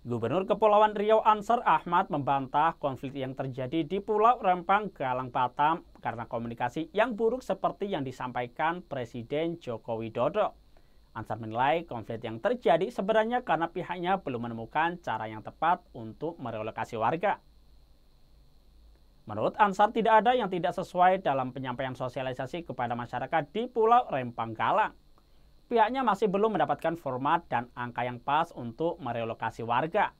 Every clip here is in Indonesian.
Gubernur Kepulauan Riau Ansar Ahmad membantah konflik yang terjadi di Pulau Rempang, Galang, Batam karena komunikasi yang buruk seperti yang disampaikan Presiden Joko Widodo. Ansar menilai konflik yang terjadi sebenarnya karena pihaknya belum menemukan cara yang tepat untuk merelokasi warga. Menurut Ansar tidak ada yang tidak sesuai dalam penyampaian sosialisasi kepada masyarakat di Pulau Rempang Galang pihaknya masih belum mendapatkan format dan angka yang pas untuk merelokasi warga.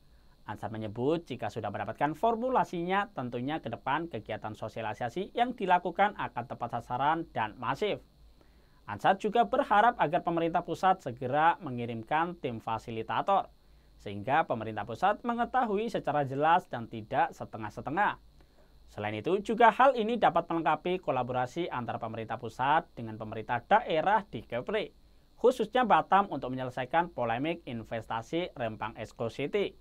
Ansar menyebut jika sudah mendapatkan formulasinya tentunya ke depan kegiatan sosialisasi yang dilakukan akan tepat sasaran dan masif. Ansar juga berharap agar pemerintah pusat segera mengirimkan tim fasilitator sehingga pemerintah pusat mengetahui secara jelas dan tidak setengah-setengah. Selain itu, juga hal ini dapat melengkapi kolaborasi antara pemerintah pusat dengan pemerintah daerah di Kepri khususnya Batam untuk menyelesaikan polemik investasi Rempang Exco City.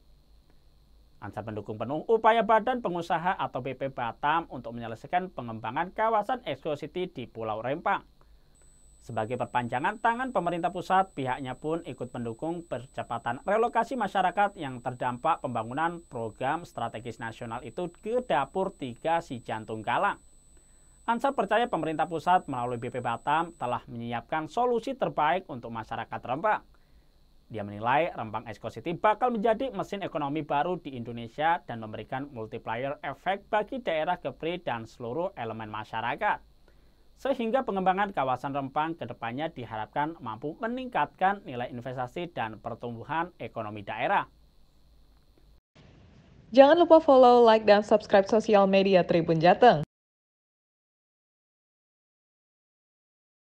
Ansar mendukung penuh upaya Badan Pengusaha atau BP Batam untuk menyelesaikan pengembangan kawasan Exco City di Pulau Rempang. Sebagai perpanjangan tangan pemerintah pusat, pihaknya pun ikut mendukung percepatan relokasi masyarakat yang terdampak pembangunan program strategis nasional itu ke dapur tiga si jantung galang. Ansar percaya pemerintah pusat melalui BP Batam telah menyiapkan solusi terbaik untuk masyarakat Rembang. Dia menilai Rembang Exco City bakal menjadi mesin ekonomi baru di Indonesia dan memberikan multiplier efek bagi daerah Kepri dan seluruh elemen masyarakat. Sehingga pengembangan kawasan Rembang ke depannya diharapkan mampu meningkatkan nilai investasi dan pertumbuhan ekonomi daerah. Jangan lupa follow, like, dan subscribe sosial media Tribun Jateng.